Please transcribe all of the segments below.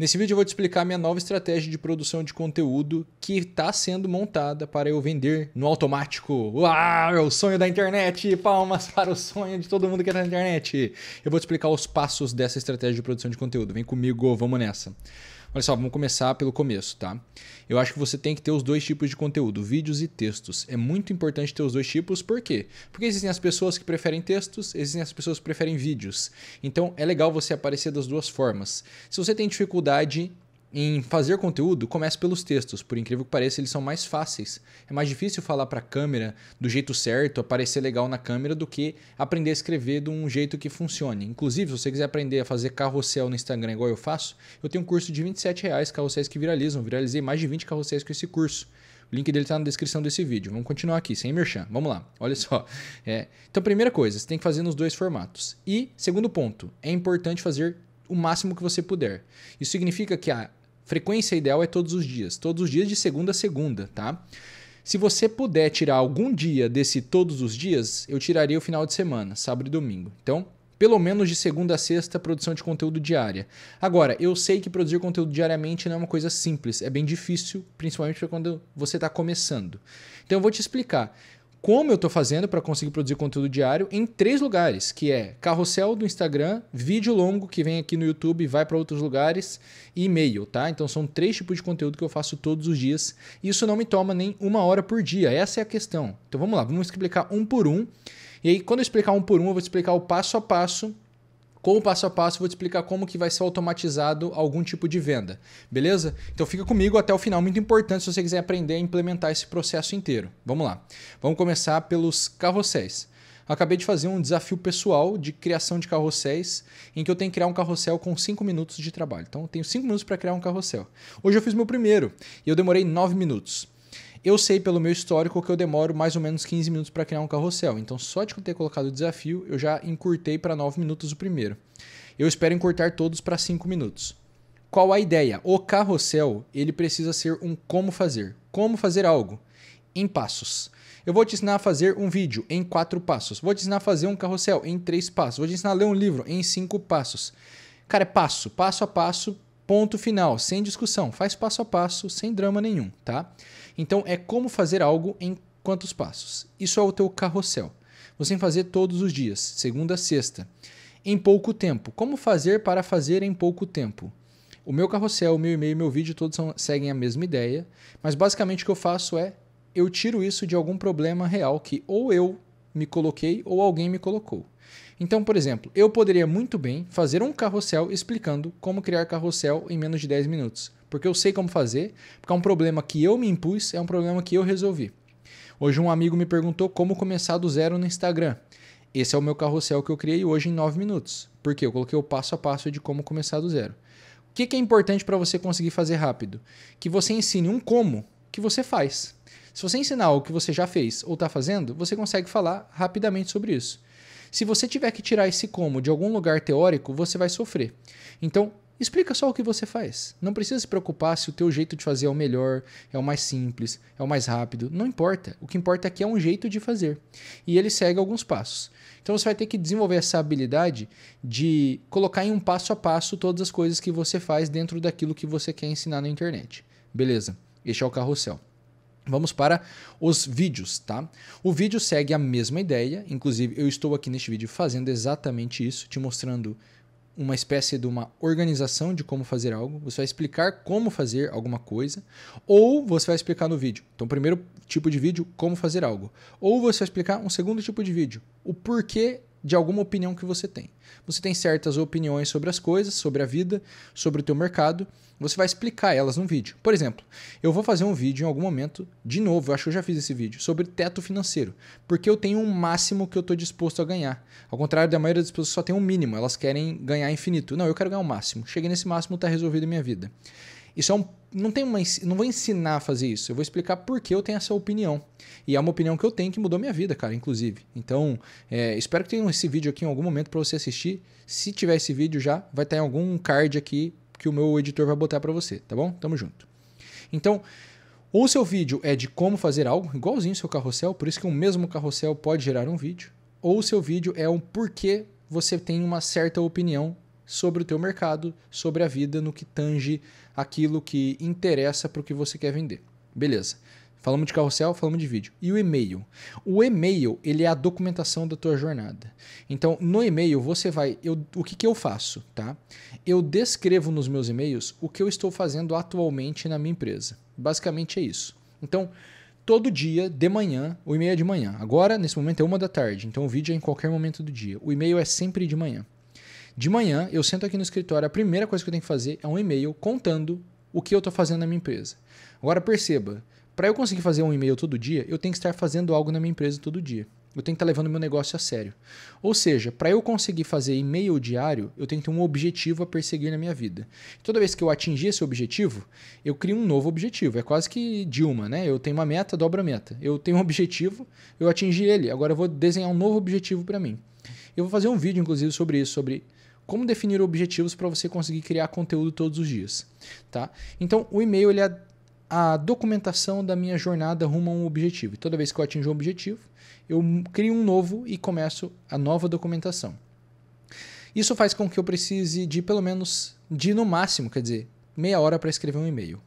Nesse vídeo eu vou te explicar a minha nova estratégia de produção de conteúdo que está sendo montada para eu vender no automático. Uau, é o sonho da internet! Palmas para o sonho de todo mundo que está é na internet! Eu vou te explicar os passos dessa estratégia de produção de conteúdo. Vem comigo, vamos nessa. Olha só, vamos começar pelo começo, tá? Eu acho que você tem que ter os dois tipos de conteúdo, vídeos e textos. É muito importante ter os dois tipos, por quê? Porque existem as pessoas que preferem textos, existem as pessoas que preferem vídeos. Então é legal você aparecer das duas formas. Se você tem dificuldade em fazer conteúdo, comece pelos textos. Por incrível que pareça, eles são mais fáceis. É mais difícil falar para a câmera do jeito certo, aparecer legal na câmera, do que aprender a escrever de um jeito que funcione. Inclusive, se você quiser aprender a fazer carrossel no Instagram igual eu faço, eu tenho um curso de 27 reais, carrosséis que viralizam. Viralizei mais de 20 carrosséis com esse curso. O link dele está na descrição desse vídeo. Vamos continuar aqui, sem merchan. Vamos lá, olha só. É. Então, primeira coisa, você tem que fazer nos dois formatos. E, segundo ponto, é importante fazer o máximo que você puder. Isso significa que a Frequência ideal é todos os dias, todos os dias de segunda a segunda, tá? Se você puder tirar algum dia desse todos os dias, eu tiraria o final de semana, sábado e domingo. Então, pelo menos de segunda a sexta, produção de conteúdo diária. Agora, eu sei que produzir conteúdo diariamente não é uma coisa simples, é bem difícil, principalmente quando você está começando. Então, eu vou te explicar como eu estou fazendo para conseguir produzir conteúdo diário em três lugares, que é carrossel do Instagram, vídeo longo que vem aqui no YouTube, e vai para outros lugares e e-mail, tá? Então são três tipos de conteúdo que eu faço todos os dias. Isso não me toma nem uma hora por dia. Essa é a questão. Então vamos lá, vamos explicar um por um. E aí quando eu explicar um por um, eu vou explicar o passo a passo com o passo a passo, vou te explicar como que vai ser automatizado algum tipo de venda, beleza? Então fica comigo até o final, muito importante se você quiser aprender a implementar esse processo inteiro. Vamos lá. Vamos começar pelos carrosséis. acabei de fazer um desafio pessoal de criação de carrosséis, em que eu tenho que criar um carrossel com 5 minutos de trabalho. Então eu tenho 5 minutos para criar um carrossel. Hoje eu fiz meu primeiro e eu demorei 9 minutos. Eu sei pelo meu histórico que eu demoro mais ou menos 15 minutos para criar um carrossel, então só de ter colocado o desafio, eu já encurtei para 9 minutos o primeiro. Eu espero encurtar todos para 5 minutos. Qual a ideia? O carrossel, ele precisa ser um como fazer. Como fazer algo? Em passos. Eu vou te ensinar a fazer um vídeo em quatro passos. Vou te ensinar a fazer um carrossel em três passos. Vou te ensinar a ler um livro em cinco passos. Cara, é passo, passo a passo, Ponto final, sem discussão, faz passo a passo, sem drama nenhum, tá? Então é como fazer algo em quantos passos. Isso é o teu carrossel. Você tem que fazer todos os dias, segunda a sexta. Em pouco tempo. Como fazer para fazer em pouco tempo? O meu carrossel, o meu e-mail, meu vídeo, todos são, seguem a mesma ideia, mas basicamente o que eu faço é eu tiro isso de algum problema real que ou eu me coloquei ou alguém me colocou. Então, por exemplo, eu poderia muito bem fazer um carrossel explicando como criar carrossel em menos de 10 minutos, porque eu sei como fazer, porque é um problema que eu me impus, é um problema que eu resolvi. Hoje um amigo me perguntou como começar do zero no Instagram. Esse é o meu carrossel que eu criei hoje em 9 minutos, porque eu coloquei o passo a passo de como começar do zero. O que é importante para você conseguir fazer rápido? Que você ensine um como que você faz. Se você ensinar o que você já fez ou está fazendo, você consegue falar rapidamente sobre isso. Se você tiver que tirar esse como de algum lugar teórico, você vai sofrer. Então, explica só o que você faz. Não precisa se preocupar se o teu jeito de fazer é o melhor, é o mais simples, é o mais rápido. Não importa. O que importa é é um jeito de fazer. E ele segue alguns passos. Então você vai ter que desenvolver essa habilidade de colocar em um passo a passo todas as coisas que você faz dentro daquilo que você quer ensinar na internet. Beleza? Este é o carrossel. Vamos para os vídeos, tá? O vídeo segue a mesma ideia, inclusive eu estou aqui neste vídeo fazendo exatamente isso, te mostrando uma espécie de uma organização de como fazer algo, você vai explicar como fazer alguma coisa, ou você vai explicar no vídeo. Então, primeiro tipo de vídeo, como fazer algo. Ou você vai explicar um segundo tipo de vídeo, o porquê de alguma opinião que você tem. Você tem certas opiniões sobre as coisas, sobre a vida, sobre o teu mercado, você vai explicar elas num vídeo. Por exemplo, eu vou fazer um vídeo em algum momento, de novo, eu acho que eu já fiz esse vídeo, sobre teto financeiro, porque eu tenho um máximo que eu estou disposto a ganhar. Ao contrário da maioria das pessoas só tem um mínimo, elas querem ganhar infinito. Não, eu quero ganhar o um máximo. Cheguei nesse máximo, está resolvido a minha vida. Isso é um. Não, tem uma, não vou ensinar a fazer isso. Eu vou explicar por que eu tenho essa opinião. E é uma opinião que eu tenho que mudou minha vida, cara, inclusive. Então, é, espero que tenham esse vídeo aqui em algum momento para você assistir. Se tiver esse vídeo já, vai estar tá em algum card aqui que o meu editor vai botar para você, tá bom? Tamo junto. Então, ou seu vídeo é de como fazer algo, igualzinho seu carrossel, por isso que o um mesmo carrossel pode gerar um vídeo, ou seu vídeo é um porquê você tem uma certa opinião sobre o teu mercado, sobre a vida, no que tange aquilo que interessa para o que você quer vender. Beleza. Falamos de carrossel, falamos de vídeo. E o e-mail? O e-mail, ele é a documentação da tua jornada. Então, no e-mail, você vai... Eu, o que, que eu faço, tá? Eu descrevo nos meus e-mails o que eu estou fazendo atualmente na minha empresa. Basicamente é isso. Então, todo dia, de manhã, o e-mail é de manhã. Agora, nesse momento, é uma da tarde. Então, o vídeo é em qualquer momento do dia. O e-mail é sempre de manhã. De manhã, eu sento aqui no escritório, a primeira coisa que eu tenho que fazer é um e-mail contando o que eu estou fazendo na minha empresa. Agora perceba, para eu conseguir fazer um e-mail todo dia, eu tenho que estar fazendo algo na minha empresa todo dia. Eu tenho que estar tá levando meu negócio a sério. Ou seja, para eu conseguir fazer e-mail diário, eu tenho que ter um objetivo a perseguir na minha vida. Toda vez que eu atingir esse objetivo, eu crio um novo objetivo. É quase que Dilma, né? Eu tenho uma meta, dobra a meta. Eu tenho um objetivo, eu atingi ele. Agora eu vou desenhar um novo objetivo para mim. Eu vou fazer um vídeo, inclusive, sobre isso, sobre como definir objetivos para você conseguir criar conteúdo todos os dias, tá? Então, o e-mail ele é a documentação da minha jornada rumo a um objetivo. E toda vez que eu atinjo um objetivo, eu crio um novo e começo a nova documentação. Isso faz com que eu precise de pelo menos de no máximo, quer dizer, meia hora para escrever um e-mail.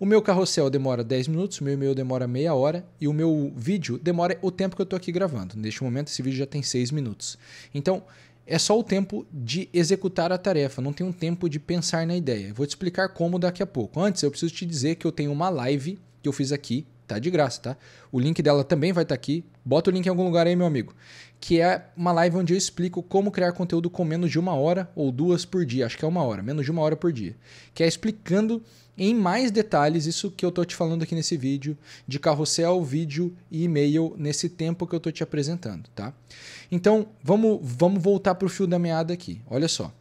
O meu carrossel demora 10 minutos, o meu e-mail demora meia hora e o meu vídeo demora o tempo que eu estou aqui gravando. Neste momento, esse vídeo já tem 6 minutos. Então, é só o tempo de executar a tarefa, não tem um tempo de pensar na ideia. Vou te explicar como daqui a pouco. Antes, eu preciso te dizer que eu tenho uma live que eu fiz aqui Tá de graça, tá? O link dela também vai estar tá aqui. Bota o link em algum lugar aí, meu amigo. Que é uma live onde eu explico como criar conteúdo com menos de uma hora ou duas por dia. Acho que é uma hora, menos de uma hora por dia. Que é explicando em mais detalhes isso que eu tô te falando aqui nesse vídeo, de carrossel, vídeo e e-mail nesse tempo que eu tô te apresentando, tá? Então, vamos, vamos voltar pro fio da meada aqui. Olha só.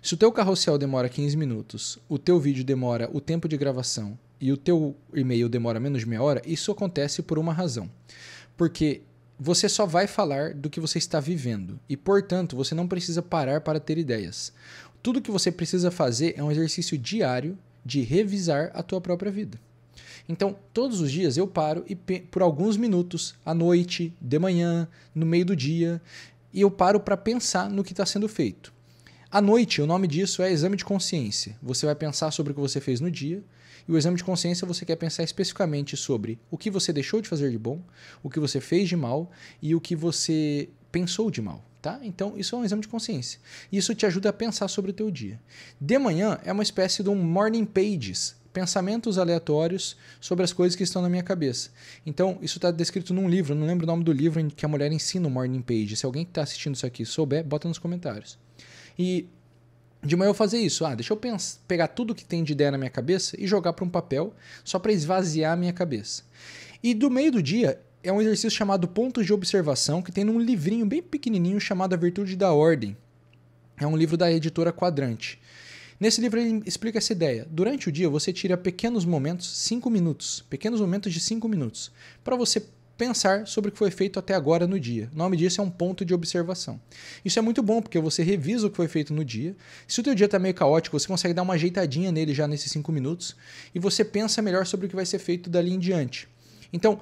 Se o teu carrossel demora 15 minutos, o teu vídeo demora o tempo de gravação e o teu e-mail demora menos de meia hora, isso acontece por uma razão. Porque você só vai falar do que você está vivendo e, portanto, você não precisa parar para ter ideias. Tudo que você precisa fazer é um exercício diário de revisar a tua própria vida. Então, todos os dias eu paro e por alguns minutos, à noite, de manhã, no meio do dia, e eu paro para pensar no que está sendo feito. À noite, o nome disso é exame de consciência. Você vai pensar sobre o que você fez no dia, e o exame de consciência você quer pensar especificamente sobre o que você deixou de fazer de bom, o que você fez de mal e o que você pensou de mal, tá? Então, isso é um exame de consciência. Isso te ajuda a pensar sobre o teu dia. De manhã é uma espécie de um morning pages, pensamentos aleatórios sobre as coisas que estão na minha cabeça. Então, isso está descrito num livro, não lembro o nome do livro em que a mulher ensina o morning page. Se alguém que está assistindo isso aqui souber, bota nos comentários. E de manhã eu fazer isso. Ah, deixa eu pensar, pegar tudo que tem de ideia na minha cabeça e jogar para um papel só para esvaziar a minha cabeça. E do meio do dia é um exercício chamado Pontos de Observação que tem num livrinho bem pequenininho chamado A Virtude da Ordem. É um livro da editora Quadrante. Nesse livro ele explica essa ideia. Durante o dia você tira pequenos momentos, cinco minutos, pequenos momentos de cinco minutos, para você pensar sobre o que foi feito até agora no dia. O nome disso é um ponto de observação. Isso é muito bom, porque você revisa o que foi feito no dia. Se o teu dia está meio caótico, você consegue dar uma ajeitadinha nele já nesses cinco minutos e você pensa melhor sobre o que vai ser feito dali em diante. Então,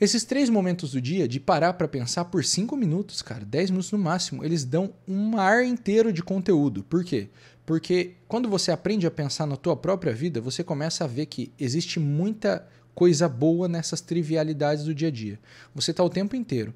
esses três momentos do dia, de parar para pensar por cinco minutos, cara, dez minutos no máximo, eles dão um ar inteiro de conteúdo. Por quê? Porque quando você aprende a pensar na tua própria vida, você começa a ver que existe muita coisa boa nessas trivialidades do dia a dia. Você está o tempo inteiro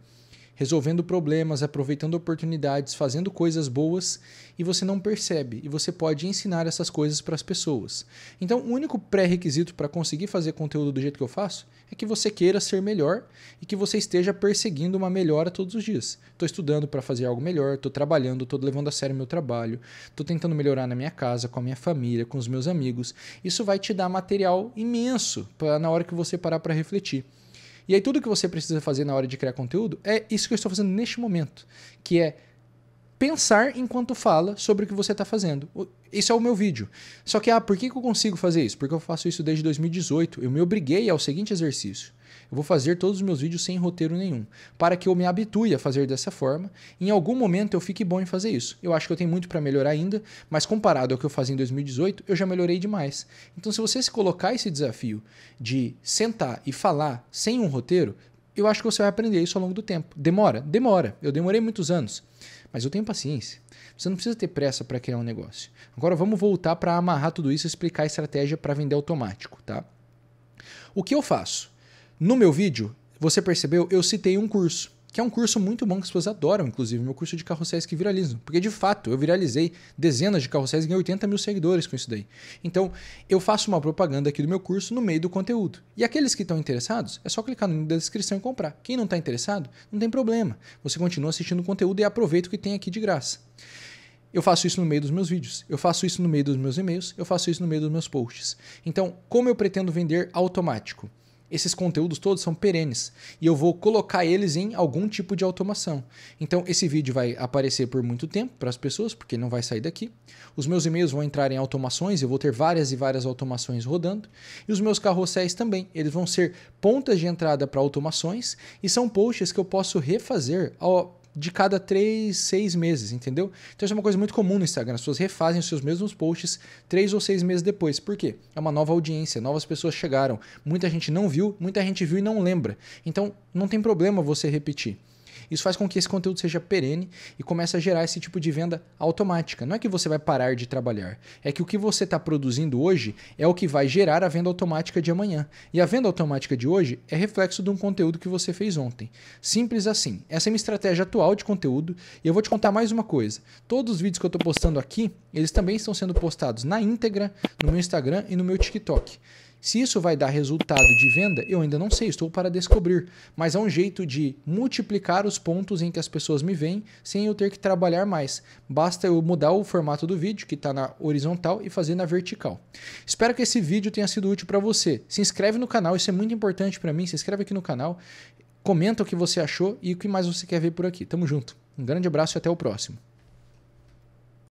resolvendo problemas, aproveitando oportunidades, fazendo coisas boas e você não percebe. E você pode ensinar essas coisas para as pessoas. Então, o único pré-requisito para conseguir fazer conteúdo do jeito que eu faço é que você queira ser melhor e que você esteja perseguindo uma melhora todos os dias. Estou estudando para fazer algo melhor, estou trabalhando, estou levando a sério meu trabalho, estou tentando melhorar na minha casa, com a minha família, com os meus amigos. Isso vai te dar material imenso para na hora que você parar para refletir. E aí tudo que você precisa fazer na hora de criar conteúdo é isso que eu estou fazendo neste momento, que é pensar enquanto fala sobre o que você está fazendo. Isso é o meu vídeo. Só que, ah, por que, que eu consigo fazer isso? Porque eu faço isso desde 2018. Eu me obriguei ao seguinte exercício. Eu vou fazer todos os meus vídeos sem roteiro nenhum, para que eu me habitue a fazer dessa forma. Em algum momento eu fique bom em fazer isso. Eu acho que eu tenho muito para melhorar ainda, mas comparado ao que eu fazia em 2018, eu já melhorei demais. Então, se você se colocar esse desafio de sentar e falar sem um roteiro, eu acho que você vai aprender isso ao longo do tempo. Demora? Demora. Eu demorei muitos anos. Mas eu tenho paciência. Você não precisa ter pressa para criar um negócio. Agora vamos voltar para amarrar tudo isso e explicar a estratégia para vender automático, tá? O que eu faço? No meu vídeo, você percebeu, eu citei um curso, que é um curso muito bom que as pessoas adoram, inclusive, meu curso de carrosséis que viralizam. Porque de fato, eu viralizei dezenas de carrosséis e ganhei 80 mil seguidores com isso daí. Então, eu faço uma propaganda aqui do meu curso no meio do conteúdo. E aqueles que estão interessados, é só clicar no link da descrição e comprar. Quem não está interessado, não tem problema. Você continua assistindo o conteúdo e aproveita o que tem aqui de graça. Eu faço isso no meio dos meus vídeos, eu faço isso no meio dos meus e-mails, eu faço isso no meio dos meus posts. Então, como eu pretendo vender automático? esses conteúdos todos são perenes e eu vou colocar eles em algum tipo de automação. Então esse vídeo vai aparecer por muito tempo para as pessoas, porque não vai sair daqui. Os meus e-mails vão entrar em automações, eu vou ter várias e várias automações rodando. E os meus carrosséis também, eles vão ser pontas de entrada para automações e são posts que eu posso refazer ao de cada três, seis meses, entendeu? Então isso é uma coisa muito comum no Instagram. As pessoas refazem os seus mesmos posts três ou seis meses depois. Por quê? É uma nova audiência, novas pessoas chegaram. Muita gente não viu, muita gente viu e não lembra. Então não tem problema você repetir. Isso faz com que esse conteúdo seja perene e comece a gerar esse tipo de venda automática. Não é que você vai parar de trabalhar, é que o que você está produzindo hoje é o que vai gerar a venda automática de amanhã. E a venda automática de hoje é reflexo de um conteúdo que você fez ontem. Simples assim. Essa é minha estratégia atual de conteúdo e eu vou te contar mais uma coisa. Todos os vídeos que eu estou postando aqui, eles também estão sendo postados na íntegra no meu Instagram e no meu TikTok. Se isso vai dar resultado de venda, eu ainda não sei, estou para descobrir. Mas é um jeito de multiplicar os pontos em que as pessoas me veem sem eu ter que trabalhar mais. Basta eu mudar o formato do vídeo, que está na horizontal, e fazer na vertical. Espero que esse vídeo tenha sido útil para você. Se inscreve no canal, isso é muito importante para mim. Se inscreve aqui no canal, comenta o que você achou e o que mais você quer ver por aqui. Tamo junto. Um grande abraço e até o próximo.